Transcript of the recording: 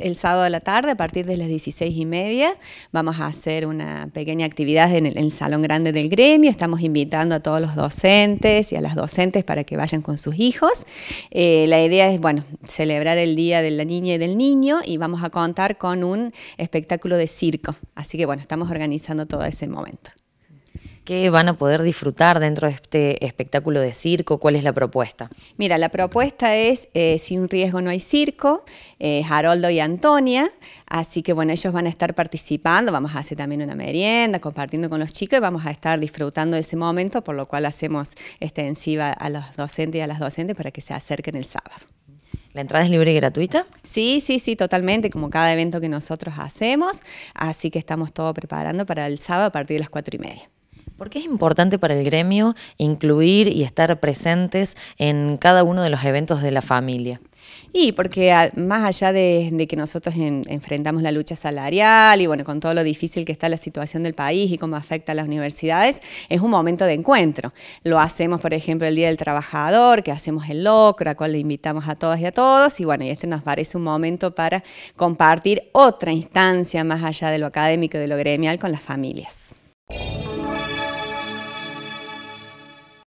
el sábado de la tarde, a partir de las 16 y media, vamos a hacer una pequeña actividad en el, Salón Grande del Gremio. Estamos invitando a todos los docentes y a las docentes para que vayan con sus hijos. Eh, la idea es, bueno, celebrar el Día de la Niña y del Niño y vamos a contar con un espectáculo de circo. Así que, bueno, estamos organizando todo ese momento. ¿Qué van a poder disfrutar dentro de este espectáculo de circo? ¿Cuál es la propuesta? Mira, la propuesta es eh, Sin riesgo no hay circo, eh, Haroldo y Antonia, así que bueno, ellos van a estar participando, vamos a hacer también una merienda, compartiendo con los chicos y vamos a estar disfrutando de ese momento, por lo cual hacemos extensiva a los docentes y a las docentes para que se acerquen el sábado. ¿La entrada es libre y gratuita? Sí, sí, sí, totalmente, como cada evento que nosotros hacemos. Así que estamos todo preparando para el sábado a partir de las cuatro y media. ¿Por qué es importante para el gremio incluir y estar presentes en cada uno de los eventos de la familia? Y porque ah, más allá de, que nosotros enfrentamos la lucha salarial y bueno, con todo lo difícil que está la situación del país y cómo afecta a las universidades, es un momento de encuentro. Lo hacemos, por ejemplo, el Día del Trabajador, que hacemos el locro, a cual le invitamos a todas y a todos, y bueno, y este nos parece un momento para compartir otra instancia más allá de lo académico y de lo gremial con las familias.